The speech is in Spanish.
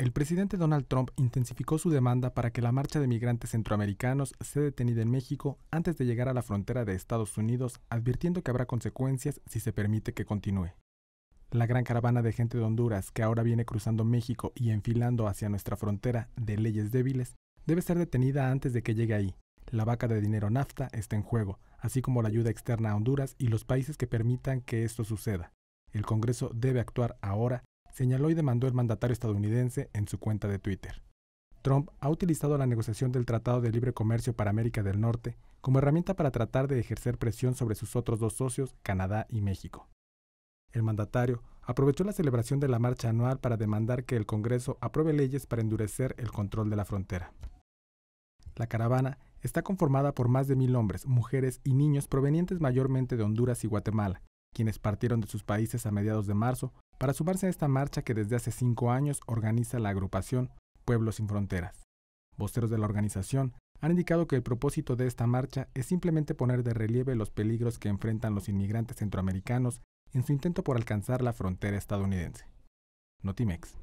el presidente Donald Trump intensificó su demanda para que la marcha de migrantes centroamericanos sea detenida en México antes de llegar a la frontera de Estados Unidos, advirtiendo que habrá consecuencias si se permite que continúe. La gran caravana de gente de Honduras que ahora viene cruzando México y enfilando hacia nuestra frontera de leyes débiles debe ser detenida antes de que llegue ahí. La vaca de dinero nafta está en juego, así como la ayuda externa a Honduras y los países que permitan que esto suceda. El Congreso debe actuar ahora señaló y demandó el mandatario estadounidense en su cuenta de Twitter. Trump ha utilizado la negociación del Tratado de Libre Comercio para América del Norte como herramienta para tratar de ejercer presión sobre sus otros dos socios, Canadá y México. El mandatario aprovechó la celebración de la marcha anual para demandar que el Congreso apruebe leyes para endurecer el control de la frontera. La caravana está conformada por más de mil hombres, mujeres y niños provenientes mayormente de Honduras y Guatemala, quienes partieron de sus países a mediados de marzo para sumarse a esta marcha que desde hace cinco años organiza la agrupación Pueblos sin Fronteras. Voceros de la organización han indicado que el propósito de esta marcha es simplemente poner de relieve los peligros que enfrentan los inmigrantes centroamericanos en su intento por alcanzar la frontera estadounidense. Notimex.